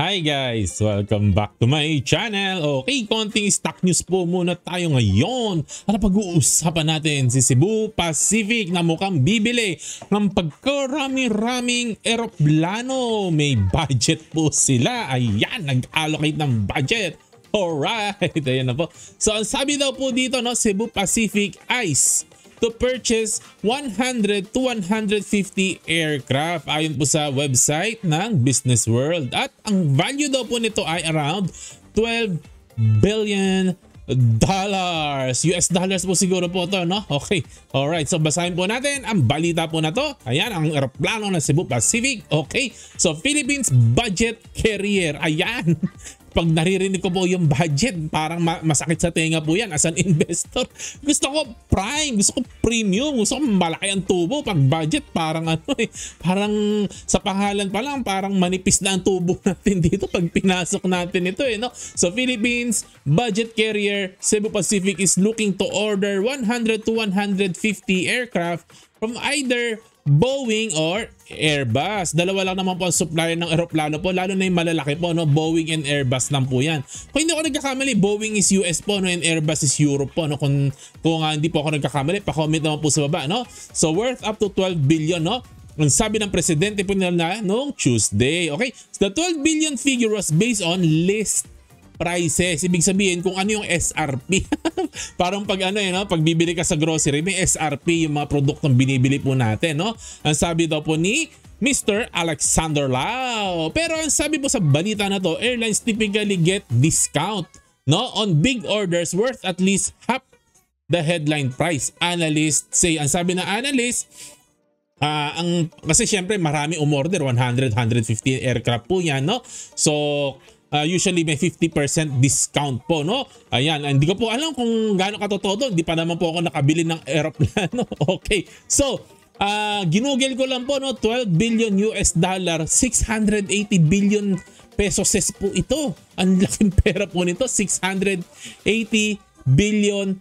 Hi guys! Welcome back to my channel! Okay, konting stock news po muna tayo ngayon para pag-uusapan natin si Cebu Pacific na mukhang bibili ng pagkarami-raming eroplano. May budget po sila. Ayan, nag-allocate ng budget. Alright, ayan na po. So ang sabi daw po dito, no, Cebu Pacific Ice to purchase 100 to 150 aircraft ayon po sa website ng Business World. At ang value daw po nito ay around 12 billion dollars. US dollars po siguro po to, no? Okay. Alright, so basahin po natin ang balita po na to. Ayan, ang eroplano ng Cebu Pacific. Okay. So, Philippines budget carrier. Ayan pag naririnig ko po yung budget, parang ma- masakit sa tenga po yan as an investor. Gusto ko prime, gusto ko premium, gusto ko malaki ang tubo. Pag budget, parang ano eh, parang sa pangalan pa lang, parang manipis na ang tubo natin dito pag pinasok natin ito eh. No? So Philippines, budget carrier, Cebu Pacific is looking to order 100 to 150 aircraft from either Boeing or Airbus. Dalawa lang naman po ang supplier ng aeroplano po, lalo na yung malalaki po, no? Boeing and Airbus lang po yan. Kung hindi ako nagkakamali, Boeing is US po, no? And Airbus is Europe po, no? Kung, kung uh, hindi po ako nagkakamali, pa-comment naman po sa baba, no? So, worth up to 12 billion, no? Ang sabi ng presidente po nila na noong Tuesday, okay? So, the 12 billion figure was based on list prices. Ibig sabihin kung ano yung SRP. Parang pag ano eh, no? pag bibili ka sa grocery, may SRP yung mga produktong binibili po natin. No? Ang sabi daw po ni Mr. Alexander Lau. Pero ang sabi po sa balita na to, airlines typically get discount no on big orders worth at least half the headline price. Analyst say, ang sabi ng analyst, uh, ang kasi syempre marami umorder 100 150 aircraft po 'yan no. So uh, usually may 50% discount po, no? Ayan, ah, hindi ko po alam kung gaano katotoo doon. Hindi pa naman po ako nakabili ng eroplano okay, so, uh, ginugel ko lang po, no? 12 billion US dollar, 680 billion pesos po ito. Ang laking pera po nito, 680 billion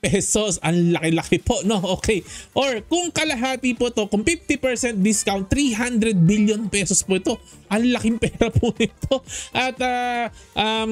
pesos. Ang laki-laki po, no? Okay. Or kung kalahati po to, kung 50% discount, 300 billion pesos po ito. Ang laking pera po nito. At uh, um,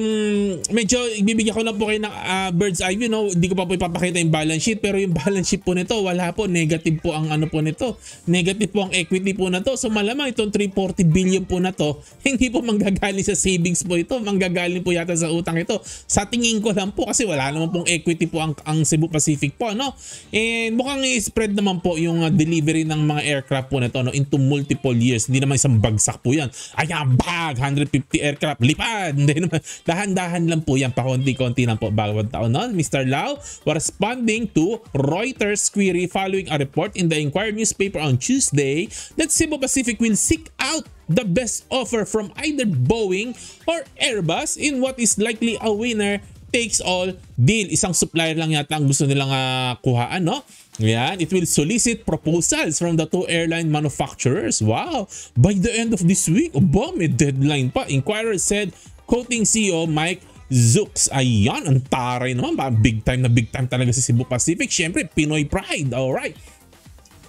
medyo ibibigyan ko na po kayo ng uh, bird's eye view, no? Hindi ko pa po ipapakita yung balance sheet, pero yung balance sheet po nito, wala po. Negative po ang ano po nito. Negative po ang equity po na to. So malamang itong 340 billion po na to, hindi po manggagaling sa savings po ito. Manggagaling po yata sa utang ito. Sa tingin ko lang po kasi wala naman pong equity po ang, ang savings Cebu Pacific po. No? And eh, mukhang i-spread naman po yung ah, delivery ng mga aircraft po na to no? into multiple years. Hindi naman isang bagsak po yan. Ayan, bag! 150 aircraft, lipad! Hindi naman. Dahan-dahan lang po yan. Pakunti-kunti lang po bawat taon. No? Mr. Lau was responding to Reuters query following a report in the Inquiry newspaper on Tuesday that Cebu Pacific will seek out the best offer from either Boeing or Airbus in what is likely a winner takes all deal. Isang supplier lang yata ang gusto nilang uh, kuhaan, no? Yan. It will solicit proposals from the two airline manufacturers. Wow! By the end of this week, aba, may deadline pa. Inquirer said, quoting CEO Mike Zooks. Ayan, ang taray naman. Big time na big time talaga si Cebu Pacific. Siyempre, Pinoy Pride. Alright.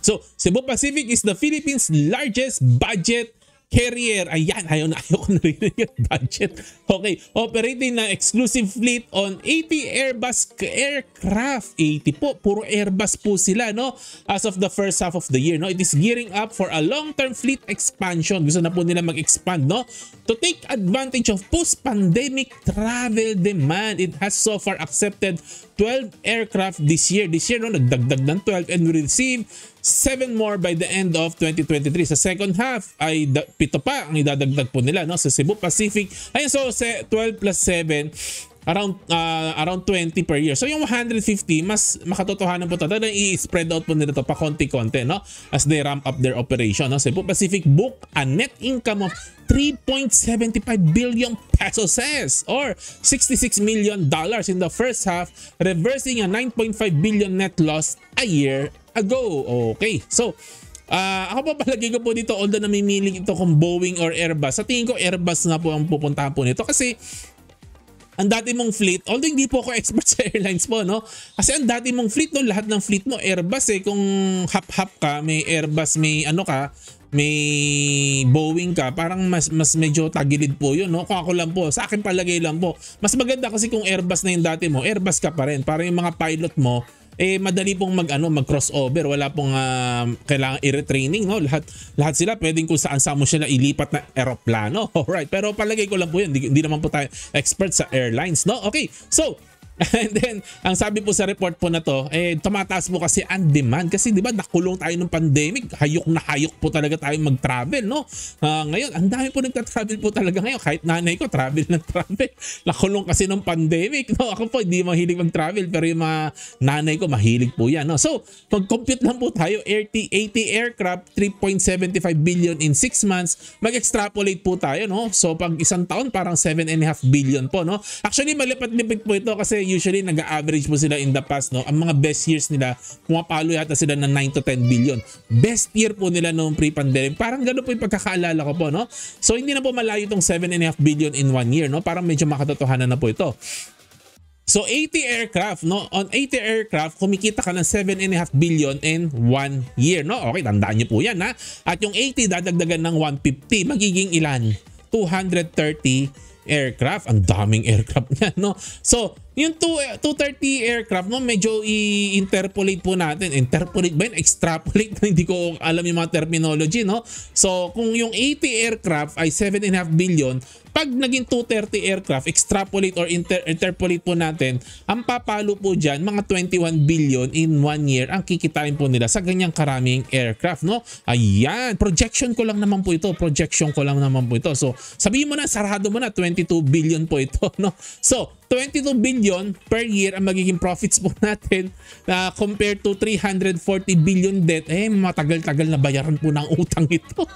So, Cebu Pacific is the Philippines' largest budget carrier. Ayan, ayaw na ayaw ko narinig yung budget. Okay, operating ng exclusive fleet on 80 Airbus aircraft. 80 po, puro Airbus po sila, no? As of the first half of the year, no? It is gearing up for a long-term fleet expansion. Gusto na po nila mag-expand, no? To take advantage of post-pandemic travel demand, it has so far accepted 12 aircraft this year. This year, no? Nagdagdag ng 12 and will receive 7 more by the end of 2023. Sa second half, ay pito pa ang idadagdag po nila no sa Cebu Pacific. Ayun so 12 plus 7 around uh, around 20 per year. So yung 150 mas makatotohanan po talaga i-spread out po nila to pa konti-konti no as they ramp up their operation. No? Cebu Pacific book a net income of 3.75 billion pesos or 66 million dollars in the first half, reversing a 9.5 billion net loss a year ago. Okay. So Uh, ako pa palagi ko po dito, although namimili ito kung Boeing or Airbus, sa tingin ko Airbus na po ang pupuntahan po nito kasi ang dati mong fleet, although hindi po ako expert sa airlines po, no? Kasi ang dati mong fleet, no, lahat ng fleet mo, Airbus eh. Kung hap-hap ka, may Airbus, may ano ka, may Boeing ka, parang mas mas medyo tagilid po 'yun, no? Kung ako lang po, sa akin palagay lang po. Mas maganda kasi kung Airbus na 'yung dati mo, Airbus ka pa rin para 'yung mga pilot mo eh madali pong mag ano mag crossover wala pong uh, ah, kailangan i-retraining no lahat lahat sila pwedeng kung saan saan mo sila ilipat na eroplano all right pero palagay ko lang po yan hindi, hindi naman po tayo expert sa airlines no okay so And then, ang sabi po sa report po na to, eh, tumataas po kasi ang demand. Kasi di ba nakulong tayo ng pandemic, hayok na hayok po talaga tayo mag-travel, no? Uh, ngayon, ang dami po nagta-travel po talaga ngayon. Kahit nanay ko, travel ng travel. Nakulong kasi ng pandemic, no? Ako po, hindi mahilig mag-travel, pero yung mga nanay ko, mahilig po yan, no? So, pag compute lang po tayo, rt 80 aircraft, 3.75 billion in 6 months. Mag-extrapolate po tayo, no? So, pag isang taon, parang 7.5 billion po, no? Actually, malipat-lipit po ito kasi usually nag-average po sila in the past, no? Ang mga best years nila, pumapalo yata sila ng 9 to 10 billion. Best year po nila noong pre-pandemic. Parang gano po yung pagkakaalala ko po, no? So, hindi na po malayo itong 7.5 billion in one year, no? Parang medyo makatotohanan na po ito. So 80 aircraft, no? On 80 aircraft, kumikita ka ng 7.5 billion in 1 year, no? Okay, tandaan niyo po 'yan, ha? At yung 80 dadagdagan ng 150, magiging ilan? 230 aircraft. Ang daming aircraft niyan no? So, yung 2, 230 eh, aircraft mo, medyo i-interpolate po natin. Interpolate ba yun? Extrapolate? Hindi ko alam yung mga terminology, no? So, kung yung 80 aircraft ay 7.5 billion, pag naging 230 aircraft, extrapolate or inter- interpolate po natin, ang papalo po dyan, mga 21 billion in one year ang kikitain po nila sa ganyang karaming aircraft, no? Ayan, projection ko lang naman po ito, projection ko lang naman po ito. So, sabihin mo na, sarado mo na, 22 billion po ito, no? So, 22 billion per year ang magiging profits po natin uh, compared to 340 billion debt. Eh, matagal-tagal na bayaran po ng utang ito.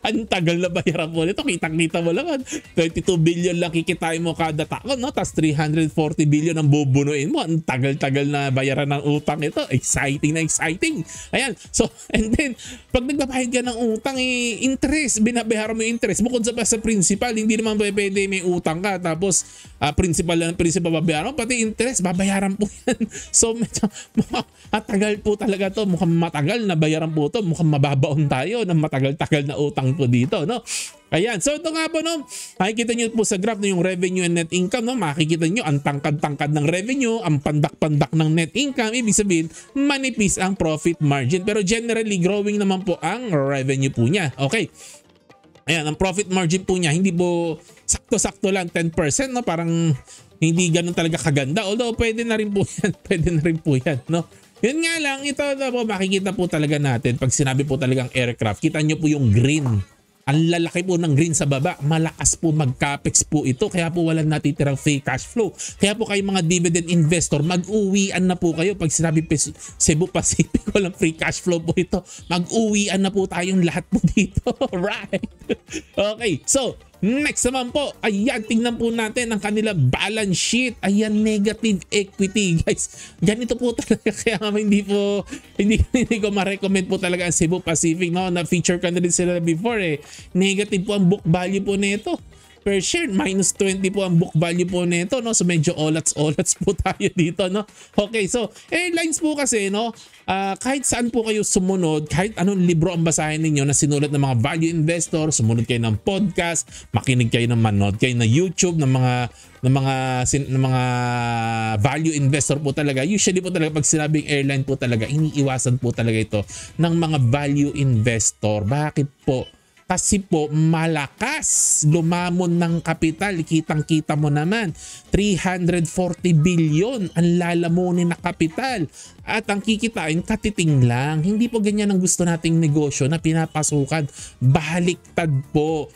ang tagal na bayaran po nito. Kitang-kita mo lang. 22 billion lang kikitain mo kada taon. No? Tapos 340 billion ang bubunuin mo. Ang tagal-tagal na bayaran ng utang ito. Exciting na exciting. Ayan. So, and then, pag nagbabayad ka ng utang, eh, interest. Binabayaran mo yung interest. Bukod sa pa sa principal, hindi naman pwede may utang ka. Tapos, uh, principal ng principal babayaran, pati interest babayaran po yan. so medyo matagal po talaga to, mukhang matagal na bayaran po to, mukhang mababaon tayo ng matagal-tagal na utang po dito, no? Ayan, so ito nga po no, makikita nyo po sa graph no, yung revenue and net income no, makikita nyo ang tangkad-tangkad ng revenue, ang pandak-pandak ng net income, ibig sabihin manipis ang profit margin. Pero generally growing naman po ang revenue po niya. Okay, Ayan, ang profit margin po niya, hindi po sakto-sakto lang 10%, no? Parang hindi ganun talaga kaganda. Although, pwede na rin po yan. Pwede na rin po yan, no? Yun nga lang, ito na po, makikita po talaga natin pag sinabi po talagang aircraft. Kita nyo po yung green ang lalaki po ng green sa baba, malakas po mag-capex po ito. Kaya po walang natitirang free cash flow. Kaya po kayo mga dividend investor, mag-uwian na po kayo. Pag sinabi Cebu Pacific, walang free cash flow po ito. Mag-uwian na po tayong lahat po dito. right? okay, so Next naman po, ayan, tingnan po natin ang kanila balance sheet. Ayan, negative equity, guys. Ganito po talaga. Kaya nga hindi po, hindi, hindi ko ma-recommend po talaga ang Cebu Pacific. No? Na-feature ka na din sila before eh. Negative po ang book value po nito per share. Minus 20 po ang book value po nito, no? So medyo olats-olats po tayo dito, no? Okay, so airlines po kasi, no? Uh, kahit saan po kayo sumunod, kahit anong libro ang basahin ninyo na sinulat ng mga value investor, sumunod kayo ng podcast, makinig kayo ng manood kayo na YouTube ng mga ng mga ng mga value investor po talaga. Usually po talaga pag sinabing airline po talaga, iniiwasan po talaga ito ng mga value investor. Bakit po? kasi po malakas lumamon ng kapital. Kitang-kita mo naman, 340 billion ang lalamunin na kapital. At ang kikitain, katiting lang. Hindi po ganyan ang gusto nating negosyo na pinapasukan. Baliktad po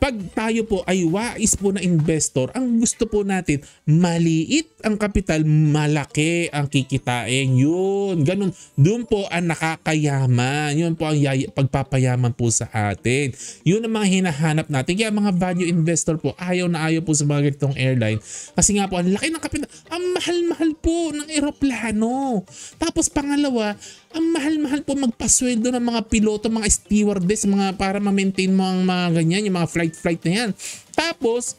pag tayo po ay wais po na investor, ang gusto po natin, maliit ang kapital, malaki ang kikitain. Yun, ganun. Doon po ang nakakayaman. Yun po ang pagpapayaman po sa atin. Yun ang mga hinahanap natin. Kaya mga value investor po, ayaw na ayaw po sa mga ganitong airline. Kasi nga po, ang laki ng kapital. Ang mahal-mahal po ng eroplano. Tapos pangalawa, ang mahal-mahal po magpasweldo ng mga piloto, mga stewardess, mga para ma-maintain mo ang mga ganyan, yung mga flight-flight na yan. Tapos,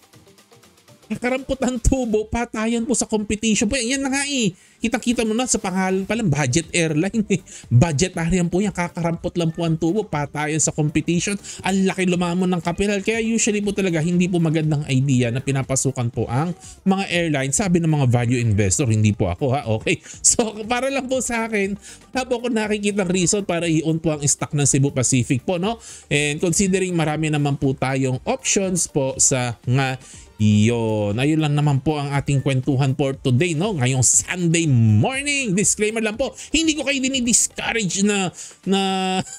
nakarampot ng tubo, patayan po sa competition po. Yan na nga eh. Kitang-kita mo na sa pangalan palang budget airline eh. Budgetarian po yan, kakarampot lang po ang tubo, patayan sa competition. Ang laki lumamon ng kapital. Kaya usually po talaga hindi po magandang idea na pinapasukan po ang mga airline. Sabi ng mga value investor, hindi po ako ha. Okay. So para lang po sa akin, wala po ako nakikita reason para i-on po ang stock ng Cebu Pacific po no. And considering marami naman po tayong options po sa nga yun, ayun lang naman po ang ating kwentuhan for today, no? Ngayong Sunday morning. Disclaimer lang po, hindi ko kayo dinidiscourage na, na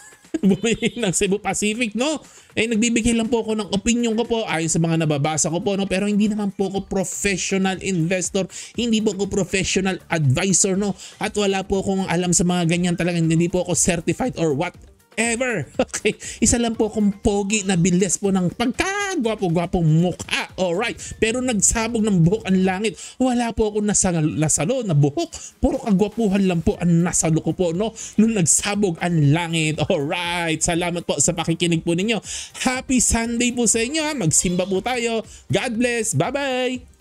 bumili ng Cebu Pacific, no? Eh, nagbibigay lang po ako ng opinion ko po ayon sa mga nababasa ko po, no? Pero hindi naman po ako professional investor, hindi po ako professional advisor, no? At wala po akong alam sa mga ganyan talaga, hindi po ako certified or what ever. Okay, isa lang po akong pogi na bilis po ng pagkagwapo-gwapong mukha alright. Pero nagsabog ng buhok ang langit. Wala po ako nasal nasalo na buhok. Puro kagwapuhan lang po ang nasalo ko po, no? Nung nagsabog ang langit. Alright. Salamat po sa pakikinig po ninyo. Happy Sunday po sa inyo. Magsimba po tayo. God bless. Bye-bye.